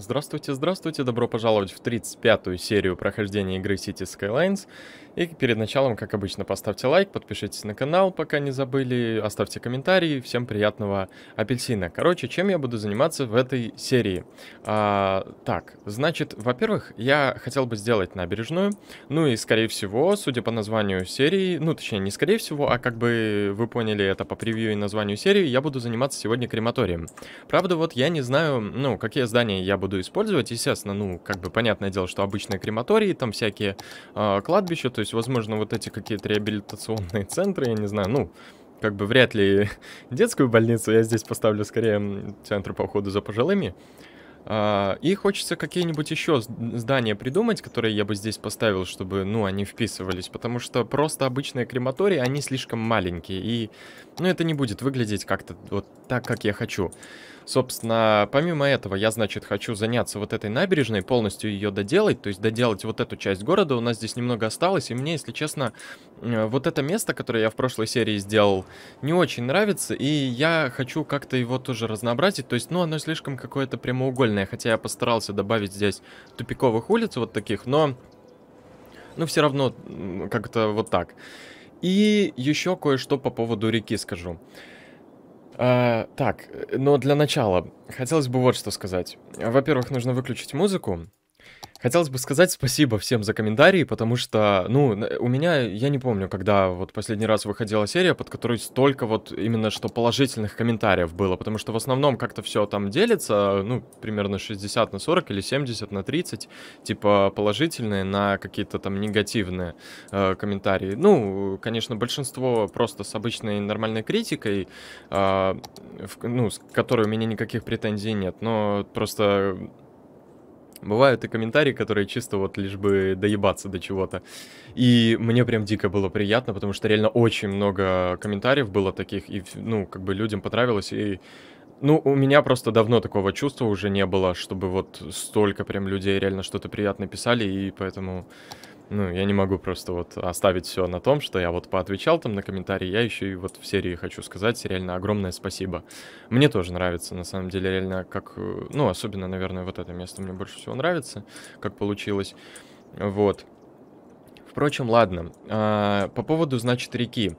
Здравствуйте, здравствуйте, добро пожаловать в 35-ю серию прохождения игры City Skylines. И перед началом, как обычно, поставьте лайк, подпишитесь на канал, пока не забыли, оставьте комментарий, всем приятного апельсина. Короче, чем я буду заниматься в этой серии? А, так, значит, во-первых, я хотел бы сделать набережную, ну и, скорее всего, судя по названию серии, ну, точнее, не скорее всего, а как бы вы поняли это по превью и названию серии, я буду заниматься сегодня крематорием. Правда, вот я не знаю, ну, какие здания я буду буду использовать. Естественно, ну, как бы понятное дело, что обычные крематории, там всякие э, кладбища, то есть, возможно, вот эти какие-то реабилитационные центры, я не знаю, ну, как бы вряд ли детскую больницу, я здесь поставлю скорее центр по уходу за пожилыми. А, и хочется какие-нибудь еще здания придумать, которые я бы здесь поставил, чтобы, ну, они вписывались, потому что просто обычные крематории, они слишком маленькие, и, ну, это не будет выглядеть как-то вот так, как я хочу. Собственно, помимо этого, я, значит, хочу заняться вот этой набережной, полностью ее доделать, то есть доделать вот эту часть города. У нас здесь немного осталось, и мне, если честно, э, вот это место, которое я в прошлой серии сделал, не очень нравится, и я хочу как-то его тоже разнообразить. То есть, ну, оно слишком какое-то прямоугольное, хотя я постарался добавить здесь тупиковых улиц вот таких, но... Ну, все равно как-то вот так. И еще кое-что по поводу реки скажу. А, так, э, но для начала хотелось бы вот что сказать. Во-первых, нужно выключить музыку. Хотелось бы сказать спасибо всем за комментарии, потому что, ну, у меня, я не помню, когда вот последний раз выходила серия, под которой столько вот именно что положительных комментариев было, потому что в основном как-то все там делится, ну, примерно 60 на 40 или 70 на 30, типа положительные на какие-то там негативные э, комментарии. Ну, конечно, большинство просто с обычной нормальной критикой, э, в, ну, с которой у меня никаких претензий нет, но просто Бывают и комментарии, которые чисто вот лишь бы доебаться до чего-то. И мне прям дико было приятно, потому что реально очень много комментариев было таких, и, ну, как бы людям понравилось, и ну, у меня просто давно такого чувства уже не было, чтобы вот столько прям людей реально что-то приятно писали, и поэтому ну, я не могу просто вот оставить все на том, что я вот поотвечал там на комментарии. Я еще и вот в серии хочу сказать реально огромное спасибо. Мне тоже нравится, на самом деле, реально, как... Э, ну, особенно, наверное, вот это место мне больше всего нравится, как получилось. Вот. Впрочем, ладно. А, по поводу, значит, реки.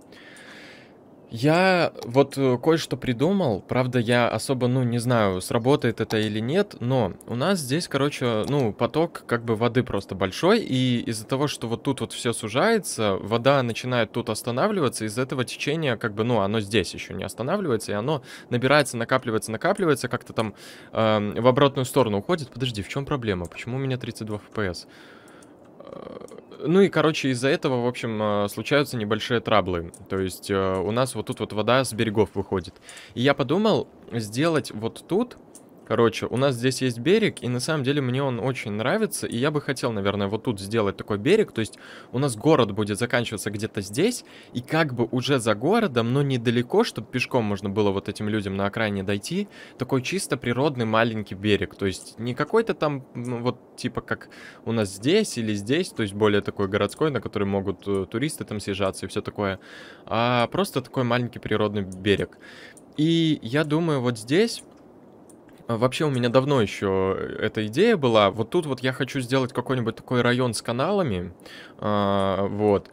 Я вот э, кое-что придумал, правда, я особо, ну, не знаю, сработает это или нет, но у нас здесь, короче, ну, поток как бы воды просто большой, и из-за того, что вот тут вот все сужается, вода начинает тут останавливаться, из-за этого течения как бы, ну, оно здесь еще не останавливается, и оно набирается, накапливается, накапливается, как-то там э, в обратную сторону уходит. Подожди, в чем проблема? Почему у меня 32 FPS? ну и, короче, из-за этого, в общем, а, случаются небольшие траблы. То есть э, у нас вот тут вот вода с берегов выходит. И я подумал сделать вот тут Короче, у нас здесь есть берег, и на самом деле мне он очень нравится, и я бы хотел, наверное, вот тут сделать такой берег, то есть у нас город будет заканчиваться где-то здесь, и как бы уже за городом, но недалеко, чтобы пешком можно было вот этим людям на окраине дойти, такой чисто природный маленький берег, то есть не какой-то там, ну, вот типа как у нас здесь или здесь, то есть более такой городской, на который могут э, туристы там съезжаться и все такое, а просто такой маленький природный берег. И я думаю, вот здесь а, вообще у меня давно еще э, эта идея была. Вот тут вот я хочу сделать какой-нибудь такой район с каналами. А, вот.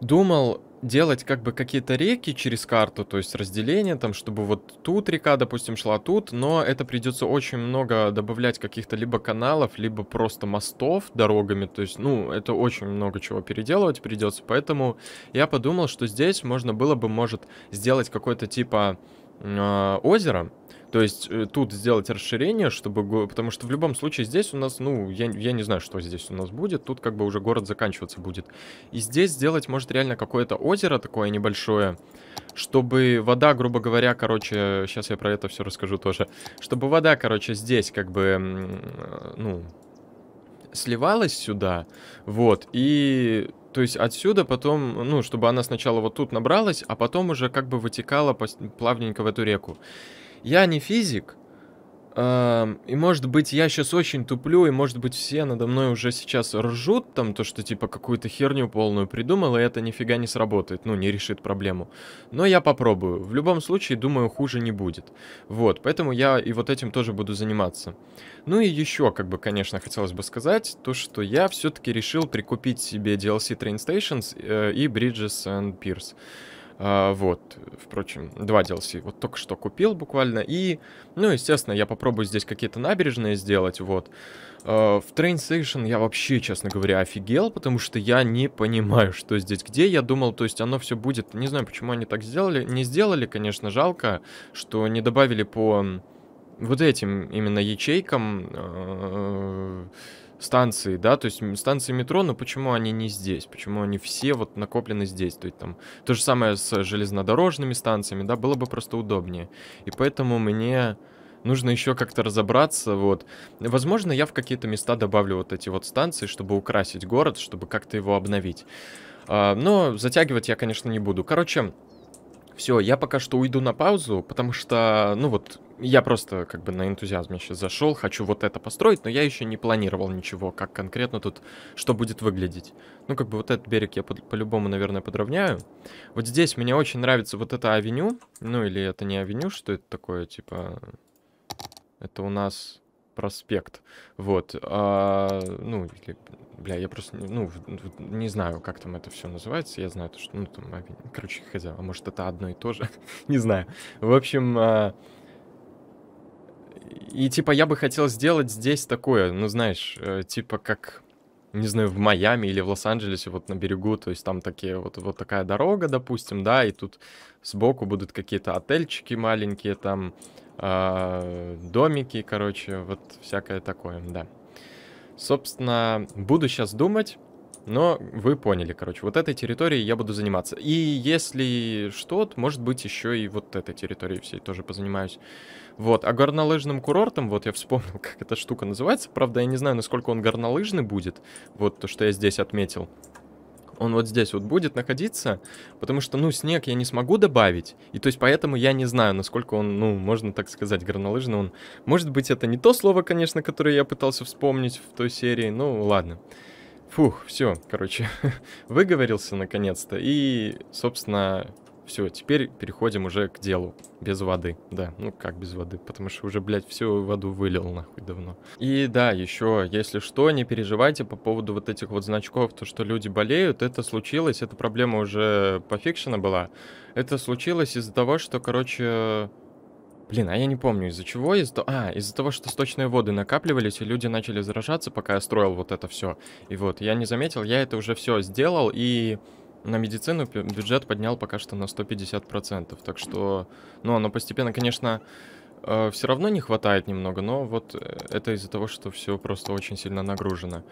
Думал, делать как бы какие-то реки через карту, то есть разделение там, чтобы вот тут река, допустим, шла тут, но это придется очень много добавлять каких-то либо каналов, либо просто мостов дорогами, то есть, ну, это очень много чего переделывать придется, поэтому я подумал, что здесь можно было бы, может, сделать какой то типа э, озеро, то есть э, тут сделать расширение, чтобы... Потому что в любом случае здесь у нас, ну, я, я не знаю, что здесь у нас будет. Тут как бы уже город заканчиваться будет. И здесь сделать, может, реально какое-то озеро такое небольшое, чтобы вода, грубо говоря, короче... Сейчас я про это все расскажу тоже. Чтобы вода, короче, здесь как бы, ну, сливалась сюда, вот, и то есть отсюда потом, ну, чтобы она сначала вот тут набралась, а потом уже как бы вытекала плавненько в эту реку. Я не физик, и может быть я сейчас очень туплю, и может быть все надо мной уже сейчас ржут там то, что типа какую-то херню полную придумал, и это нифига не сработает, ну не решит проблему. Но я попробую. В любом случае, думаю, хуже не будет. Вот, поэтому я и вот этим тоже буду заниматься. Ну и еще, как бы, конечно, хотелось бы сказать, то, что я все-таки решил прикупить себе DLC Train Stations э, и Bridges and Pierce. А, вот, впрочем, два DLC вот только что купил буквально. И, ну, естественно, я попробую здесь какие-то набережные сделать, вот. А, в Train Station я вообще, честно говоря, офигел, потому что я не понимаю, что здесь где. Я думал, то есть оно все будет... Не знаю, почему они так сделали. Не сделали, конечно, жалко, что не добавили по вот этим именно ячейкам... Э -э станции, да, то есть станции метро, но почему они не здесь? Почему они все вот накоплены здесь? То есть там то же самое с железнодорожными станциями, да, было бы просто удобнее. И поэтому мне нужно еще как-то разобраться, вот. Возможно, я в какие-то места добавлю вот эти вот станции, чтобы украсить город, чтобы как-то его обновить. А, но затягивать я, конечно, не буду. Короче, все, я пока что уйду на паузу, потому что, ну вот, я просто как бы на энтузиазме сейчас зашел, хочу вот это построить, но я еще не планировал ничего, как конкретно тут, что будет выглядеть. Ну, как бы вот этот берег я по-любому, по наверное, подровняю. Вот здесь мне очень нравится вот эта авеню, ну или это не авеню, что это такое, типа... Это у нас проспект. Вот. А, ну, или, бля, я просто ну, не знаю, как там это все называется. Я знаю, что, ну, там, короче, хз, а может, это одно и то же. не знаю. В общем, а... и, типа, я бы хотел сделать здесь такое, ну, знаешь, э, типа, как не знаю, в Майами или в Лос-Анджелесе, вот на берегу, то есть там такие вот, вот такая дорога, допустим, да, и тут сбоку будут какие-то отельчики маленькие, там э, домики, короче, вот всякое такое, да. Собственно, буду сейчас думать, но вы поняли, короче, вот этой территорией я буду заниматься. И если что, то, может быть, еще и вот этой территорией всей тоже позанимаюсь. Вот, а горнолыжным курортом, вот я вспомнил, как эта штука называется. Правда, я не знаю, насколько он горнолыжный будет, вот то, что я здесь отметил он вот здесь вот будет находиться, потому что, ну, снег я не смогу добавить, и то есть поэтому я не знаю, насколько он, ну, можно так сказать, горнолыжный он. Может быть, это не то слово, конечно, которое я пытался вспомнить в той серии, ну, ладно. Ладно. Фух, все, короче, выговорился наконец-то. И, собственно, все, теперь переходим уже к делу. Без воды, да. Ну как без воды, потому что уже, блядь, всю воду вылил нахуй давно. И да, еще, если что, не переживайте по поводу вот этих вот значков, то, что люди болеют, это случилось, эта проблема уже пофикшена была. Это случилось из-за того, что, короче, Блин, а я не помню, из-за чего? Из -за... А, из-за того, что сточные воды накапливались, и люди начали заражаться, пока я строил вот это все. И вот, я не заметил, я это уже все сделал, и на медицину бюджет поднял пока что на 150%. Так что, ну, оно постепенно, конечно, э, все равно не хватает немного, но вот э, это из-за того, что все просто очень сильно нагружено.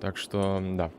Так что, да.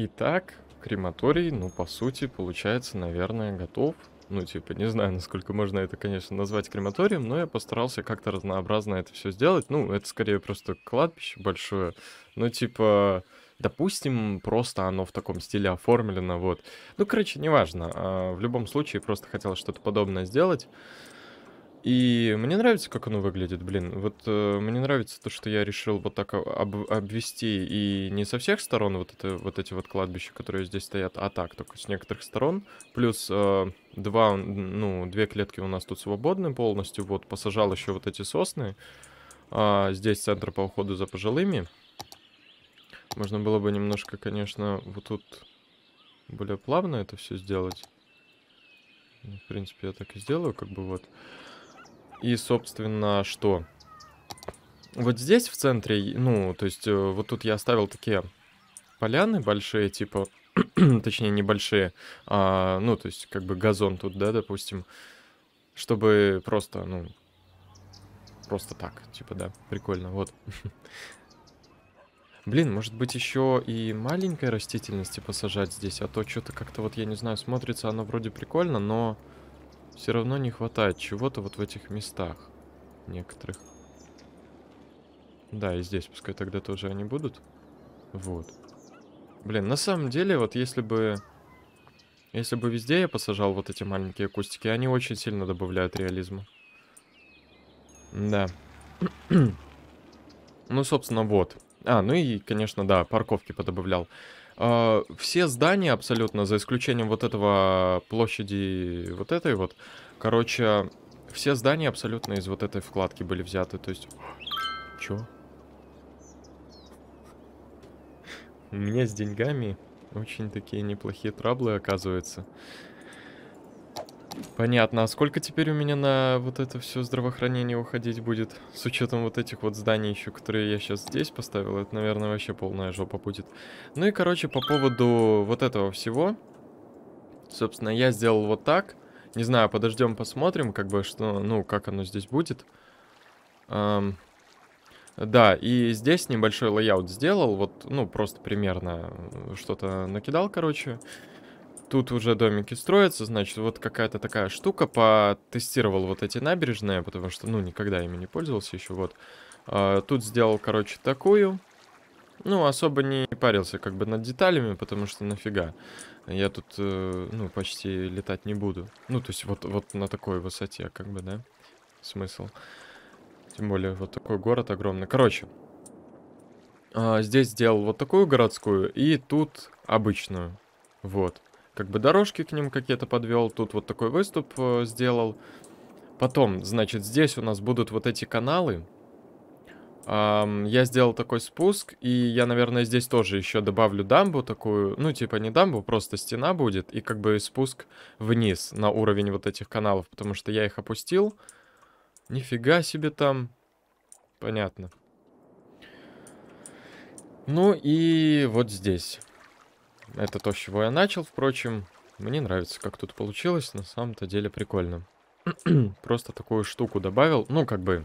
Итак, крематорий, ну, по сути, получается, наверное, готов. Ну, типа, не знаю, насколько можно это, конечно, назвать крематорием, но я постарался как-то разнообразно это все сделать. Ну, это скорее просто кладбище большое. Ну, типа, допустим, просто оно в таком стиле оформлено, вот. Ну, короче, неважно. А, в любом случае, просто хотел что-то подобное сделать. И мне нравится, как оно выглядит, блин. Вот э, мне нравится то, что я решил вот так об обвести и не со всех сторон вот, это, вот эти вот кладбища, которые здесь стоят, а так, только с некоторых сторон. Плюс э, два, ну, две клетки у нас тут свободны полностью. Вот, посажал еще вот эти сосны. А, здесь центр по уходу за пожилыми. Можно было бы немножко, конечно, вот тут более плавно это все сделать. Ну, в принципе, я так и сделаю, как бы вот. И, собственно, что? Вот здесь в центре, ну, то есть э, вот тут я оставил такие поляны большие, типа, точнее, небольшие, а, ну, то есть как бы газон тут, да, допустим, чтобы просто, ну, просто так, типа, да, прикольно, вот. Блин, может быть еще и маленькой растительности посажать здесь, а то что-то как-то вот, я не знаю, смотрится оно вроде прикольно, но... Все равно не хватает чего-то вот в этих местах. Некоторых. Да, и здесь пускай тогда тоже они будут. Вот. Блин, на самом деле, вот если бы... Если бы везде я посажал вот эти маленькие кустики, они очень сильно добавляют реализма. Да. ну, собственно, вот. А, ну и, конечно, да, парковки подобавлял. А, все здания абсолютно, за исключением вот этого площади, вот этой вот, короче, все здания абсолютно из вот этой вкладки были взяты, то есть... Чё? У меня с деньгами очень такие неплохие траблы, оказываются. Понятно. А сколько теперь у меня на вот это все здравоохранение уходить будет? С учетом вот этих вот зданий еще, которые я сейчас здесь поставил, это, наверное, вообще полная жопа будет. Ну и, короче, по поводу вот этого всего. Собственно, я сделал вот так. Не знаю, подождем, посмотрим, как бы, что, ну, как оно здесь будет. Эм, да, и здесь небольшой лайаут сделал, вот, ну, просто примерно э, что-то накидал, короче. Короче. Тут уже домики строятся, значит, вот какая-то такая штука. Потестировал вот эти набережные, потому что, ну, никогда ими не пользовался еще, вот. А, тут сделал, короче, такую. Ну, особо не парился как бы над деталями, потому что нафига. Я тут, э, ну, почти летать не буду. Ну, то есть вот, вот на такой высоте, как бы, да, смысл. Тем более вот такой город огромный. Короче, э, здесь сделал вот такую городскую и тут обычную. Вот как бы дорожки к ним какие-то подвел, тут вот такой выступ э, сделал. Потом, значит, здесь у нас будут вот эти каналы. Эм, я сделал такой спуск, и я, наверное, здесь тоже еще добавлю дамбу такую. Ну, типа не дамбу, просто стена будет, и как бы спуск вниз на уровень вот этих каналов, потому что я их опустил. Нифига себе там. Понятно. Ну и вот здесь. Это то, с чего я начал, впрочем. Мне нравится, как тут получилось. На самом-то деле прикольно. Просто такую штуку добавил. Ну, как бы,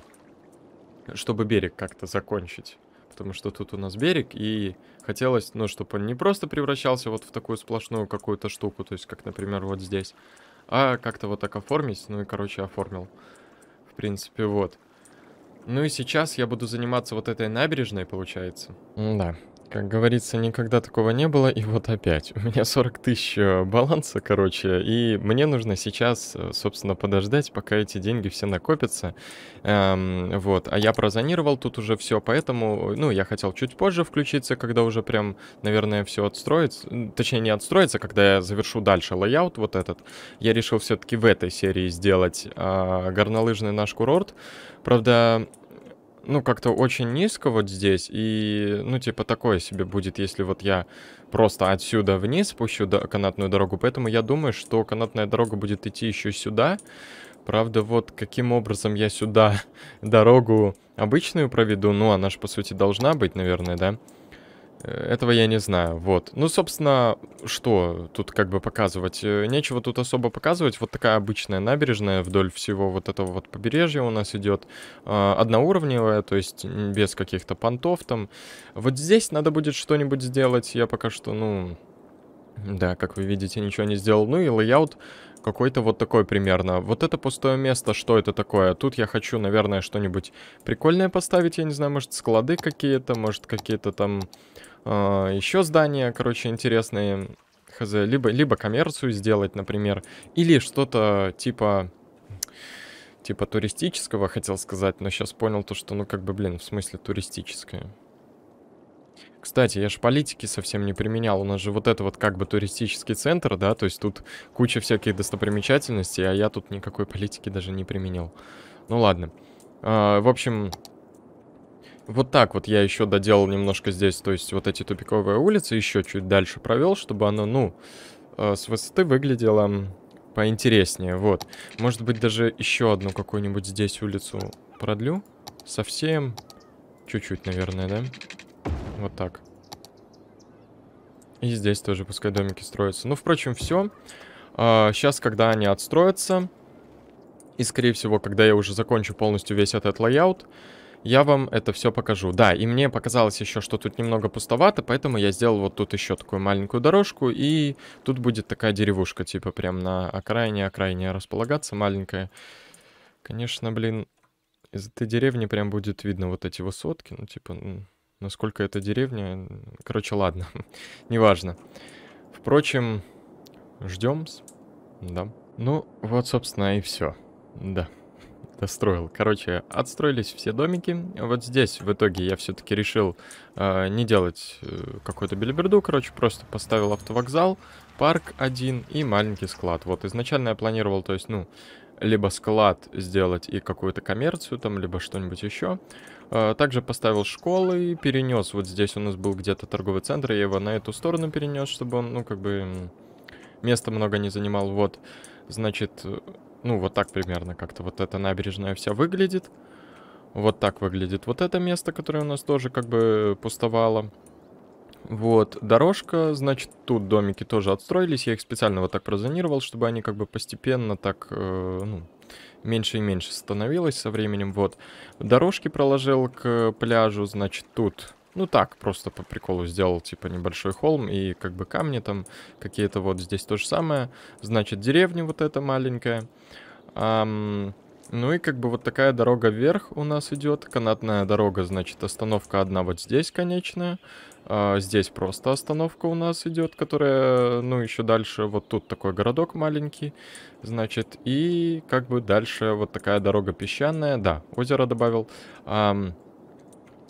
чтобы берег как-то закончить. Потому что тут у нас берег, и хотелось, ну, чтобы он не просто превращался вот в такую сплошную какую-то штуку, то есть, как, например, вот здесь, а как-то вот так оформить, ну и, короче, оформил. В принципе, вот. Ну и сейчас я буду заниматься вот этой набережной, получается. Да. Как говорится, никогда такого не было, и вот опять. У меня 40 тысяч э, баланса, короче, и мне нужно сейчас, э, собственно, подождать, пока эти деньги все накопятся. Эм, вот, а я прозонировал тут уже все, поэтому, э, ну, я хотел чуть позже включиться, когда уже прям, наверное, все отстроится. Точнее, не отстроится, когда я завершу дальше лайаут вот этот. Я решил все-таки в этой серии сделать э, горнолыжный наш курорт. Правда, ну, как-то очень низко вот здесь, и, ну, типа, такое себе будет, если вот я просто отсюда вниз спущу до канатную дорогу, поэтому я думаю, что канатная дорога будет идти еще сюда, правда, вот каким образом я сюда дорогу обычную проведу, ну, она же, по сути, должна быть, наверное, да? Этого я не знаю, вот. Ну, собственно, что тут как бы показывать? Э, нечего тут особо показывать. Вот такая обычная набережная вдоль всего вот этого вот побережья у нас идет. Э, одноуровневая, то есть без каких-то понтов там. Вот здесь надо будет что-нибудь сделать. Я пока что, ну... Да, как вы видите, ничего не сделал. Ну и лейаут какой-то вот такой примерно. Вот это пустое место, что это такое? Тут я хочу, наверное, что-нибудь прикольное поставить. Я не знаю, может, склады какие-то, может, какие-то там э, а, еще здания, короче, интересные, хз, либо, либо коммерцию сделать, например, или что-то типа типа туристического, хотел сказать, но сейчас понял то, что, ну, как бы, блин, в смысле туристическое. Кстати, я же политики совсем не применял. У нас же вот это вот как бы туристический центр, да, то есть тут куча всяких достопримечательностей, а я тут никакой политики даже не применил. Ну ладно. А, в общем, вот так вот я еще доделал немножко здесь, то есть вот эти тупиковые улицы еще чуть дальше провел, чтобы оно, ну, э, с высоты выглядело поинтереснее, вот. Может быть, даже еще одну какую-нибудь здесь улицу продлю. Совсем чуть-чуть, наверное, да? Вот так. И здесь тоже пускай домики строятся. Ну, впрочем, все. Сейчас, а, когда они отстроятся, и, скорее всего, когда я уже закончу полностью весь этот лайаут, я вам это все покажу. Да, и мне показалось еще, что тут немного пустовато, поэтому я сделал вот тут еще такую маленькую дорожку, и тут будет такая деревушка, типа прям на окраине-окраине располагаться, маленькая. Конечно, блин, из этой деревни прям будет видно вот эти высотки, ну типа, насколько это деревня, короче, ладно, неважно. Впрочем, ждем, да. Ну, вот, собственно, и все, да достроил. Короче, отстроились все домики. Вот здесь в итоге я все-таки решил э, не делать э, какую-то билиберду. Короче, просто поставил автовокзал, парк один и маленький склад. Вот изначально я планировал, то есть, ну, либо склад сделать и какую-то коммерцию там, либо что-нибудь еще. Э, также поставил школы, и перенес. Вот здесь у нас был где-то торговый центр, я его на эту сторону перенес, чтобы он, ну, как бы место много не занимал. Вот, значит ну, вот так примерно как-то вот эта набережная вся выглядит. Вот так выглядит вот это место, которое у нас тоже как бы пустовало. Вот, дорожка, значит, тут домики тоже отстроились. Я их специально вот так прозонировал, чтобы они как бы постепенно так, э, ну, меньше и меньше становилось со временем. Вот, дорожки проложил к пляжу, значит, тут ну так, просто по приколу сделал, типа, небольшой холм и как бы камни там какие-то вот здесь то же самое. Значит, деревня вот эта маленькая. Ам... Ну и как бы вот такая дорога вверх у нас идет. Канатная дорога, значит, остановка одна вот здесь конечная. А, здесь просто остановка у нас идет, которая, ну, еще дальше вот тут такой городок маленький, значит. И как бы дальше вот такая дорога песчаная. Да, озеро добавил. Ам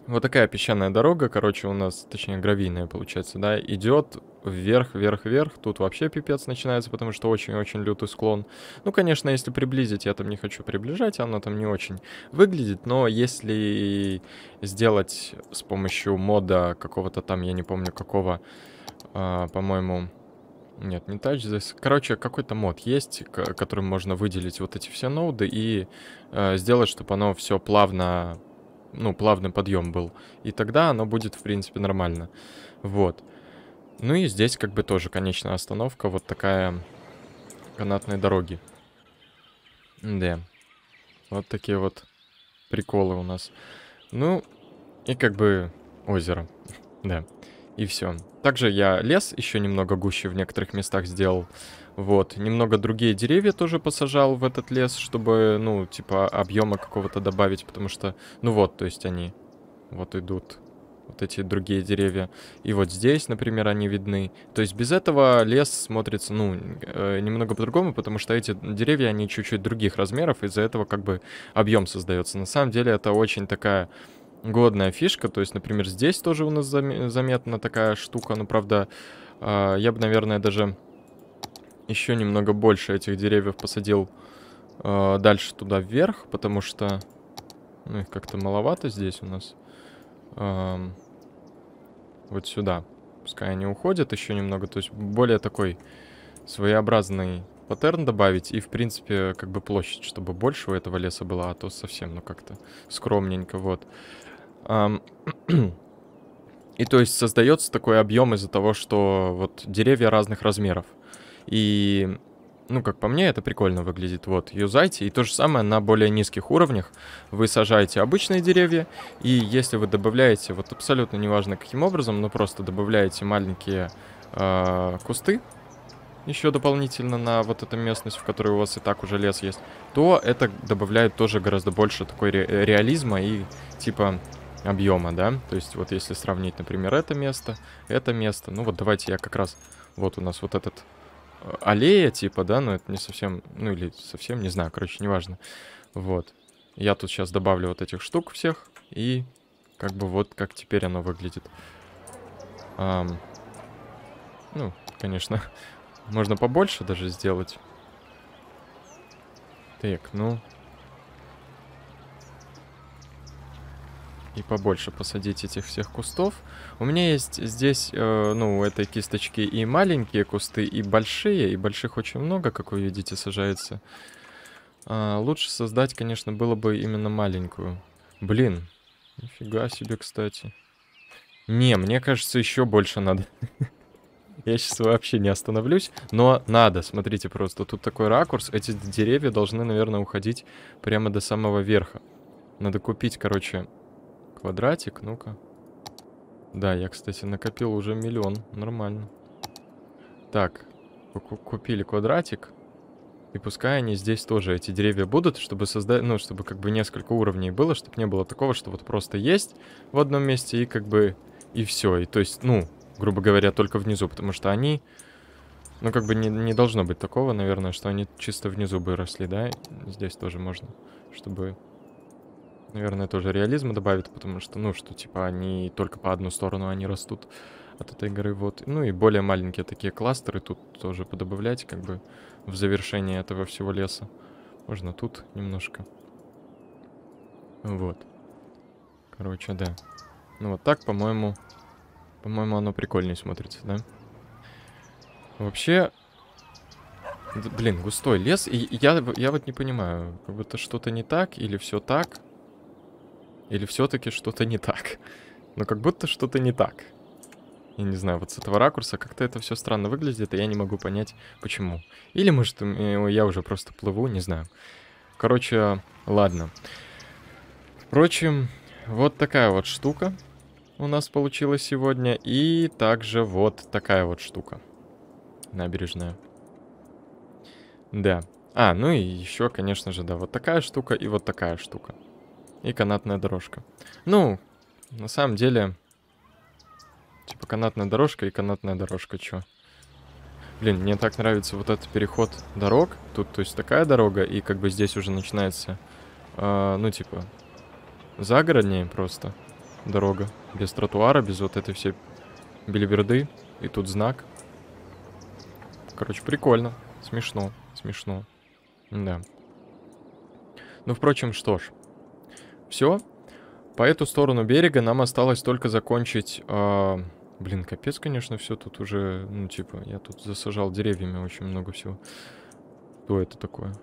вот такая песчаная дорога, короче, у нас, точнее, гравийная получается, да, идет вверх, вверх, вверх. Тут вообще пипец начинается, потому что очень-очень лютый склон. Ну, конечно, если приблизить, я там не хочу приближать, оно там не очень выглядит, но если сделать с помощью мода какого-то там, я не помню какого, э, по-моему... Нет, не тач здесь. Короче, какой-то мод есть, которым можно выделить вот эти все ноды и э, сделать, чтобы оно все плавно ну, плавный подъем был. И тогда оно будет, в принципе, нормально. Вот. Ну и здесь как бы тоже конечная остановка, вот такая канатной дороги. Да. Вот такие вот приколы у нас. Ну, и как бы озеро. Да. И все. Также я лес еще немного гуще в некоторых местах сделал. Вот, немного другие деревья тоже посажал в этот лес, чтобы, ну, типа, объема какого-то добавить, потому что, ну вот, то есть они вот идут, вот эти другие деревья. И вот здесь, например, они видны. То есть без этого лес смотрится, ну, э, немного по-другому, потому что эти деревья, они чуть-чуть других размеров, из-за этого как бы объем создается. На самом деле это очень такая годная фишка, то есть, например, здесь тоже у нас заметна такая штука, ну, правда, э, я бы, наверное, даже еще немного больше этих деревьев посадил э, дальше туда вверх, потому что ну, их как-то маловато здесь у нас. Эм, вот сюда. Пускай они уходят еще немного. То есть более такой своеобразный паттерн добавить. И, в принципе, как бы площадь, чтобы больше у этого леса была. А то совсем, ну, как-то скромненько, вот. Эм, и то есть создается такой объем из-за того, что вот деревья разных размеров. И, ну, как по мне, это прикольно выглядит. Вот, юзайте. И то же самое на более низких уровнях. Вы сажаете обычные деревья, и если вы добавляете, вот абсолютно неважно каким образом, но просто добавляете маленькие э, кусты, еще дополнительно на вот эту местность, в которой у вас и так уже лес есть, то это добавляет тоже гораздо больше такой ре реализма и типа объема, да? То есть вот если сравнить, например, это место, это место, ну вот давайте я как раз, вот у нас вот этот аллея, типа, да, но это не совсем, ну или совсем, не знаю, короче, неважно. Вот. Я тут сейчас добавлю вот этих штук всех, и как бы вот как теперь оно выглядит. Ам... Ну, конечно, можно побольше даже сделать. Так, ну, и побольше посадить этих всех кустов. У меня есть здесь, э, ну, у этой кисточки и маленькие кусты, и большие, и больших очень много, как вы видите, сажается. А, лучше создать, конечно, было бы именно маленькую. Блин, нифига себе, кстати. Не, мне кажется, еще больше надо. Я сейчас вообще не остановлюсь, но надо, смотрите просто, тут такой ракурс, эти деревья должны, наверное, уходить прямо до самого верха. Надо купить, короче, квадратик, ну-ка. Да, я, кстати, накопил уже миллион. Нормально. Так, купили квадратик. И пускай они здесь тоже, эти деревья будут, чтобы создать, ну, чтобы как бы несколько уровней было, чтобы не было такого, что вот просто есть в одном месте и как бы и все. И то есть, ну, грубо говоря, только внизу, потому что они, ну, как бы не, не должно быть такого, наверное, что они чисто внизу бы росли, да? Здесь тоже можно, чтобы наверное, тоже реализма добавит, потому что, ну, что, типа, они только по одну сторону они растут от этой игры, вот. Ну и более маленькие такие кластеры тут тоже подобавлять, как бы, в завершение этого всего леса. Можно тут немножко. Вот. Короче, да. Ну вот так, по-моему, по-моему, оно прикольнее смотрится, да? Вообще, блин, густой лес. И я, я вот не понимаю, как будто что-то не так или все так. Или все-таки что-то не так? Но ну, как будто что-то не так. Я не знаю, вот с этого ракурса как-то это все странно выглядит, и я не могу понять, почему. Или, может, э, я уже просто плыву, не знаю. Короче, ладно. Впрочем, вот такая вот штука у нас получилась сегодня. И также вот такая вот штука. Набережная. Да. А, ну и еще, конечно же, да, вот такая штука и вот такая штука и канатная дорожка. Ну, на самом деле, типа канатная дорожка и канатная дорожка, чё? Блин, мне так нравится вот этот переход дорог. Тут, то есть, такая дорога, и как бы здесь уже начинается, э, ну, типа, загороднее просто дорога. Без тротуара, без вот этой всей бельберды. И тут знак. Короче, прикольно. Смешно, смешно. Да. Ну, впрочем, что ж. Все. По эту сторону берега нам осталось только закончить... Э, блин, капец, конечно, все тут уже... Ну, типа, я тут засажал деревьями очень много всего. Что это такое?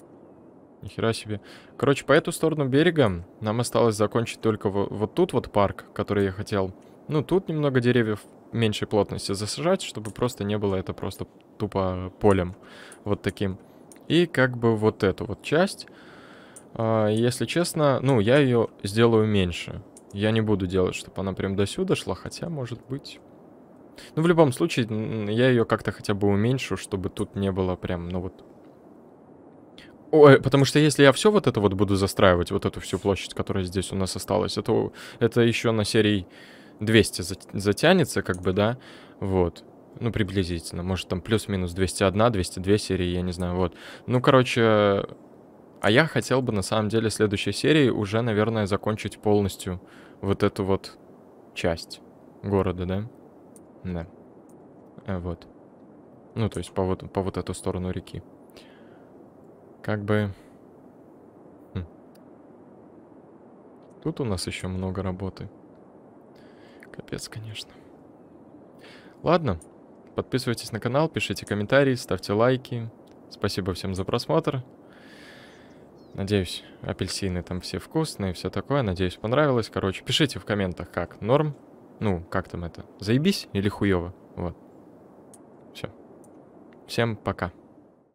Нихера себе. Короче, по эту сторону берега нам осталось закончить только вот, вот тут вот парк, который я хотел. Ну, тут немного деревьев меньшей плотности засажать, чтобы просто не было это просто тупо полем вот таким. И как бы вот эту вот часть а, если честно, ну, я ее сделаю меньше. Я не буду делать, чтобы она прям до сюда шла, хотя, может быть... Ну, в любом случае, я ее как-то хотя бы уменьшу, чтобы тут не было прям, ну вот... Ой, потому что если я все вот это вот буду застраивать, вот эту всю площадь, которая здесь у нас осталась, это, это еще на серии 200 затянется, как бы, да, вот. Ну, приблизительно, может, там плюс-минус 201, 202 серии, я не знаю, вот. Ну, короче, а я хотел бы на самом деле следующей серии уже, наверное, закончить полностью вот эту вот часть города, да? Да. Э, вот. Ну, то есть по вот, по вот эту сторону реки. Как бы... Хм. Тут у нас еще много работы. Капец, конечно. Ладно. Подписывайтесь на канал, пишите комментарии, ставьте лайки. Спасибо всем за просмотр. Надеюсь, апельсины там все вкусные, все такое. Надеюсь, понравилось. Короче, пишите в комментах, как. Норм? Ну, как там это? Заебись или хуево? Вот. Все. Всем пока.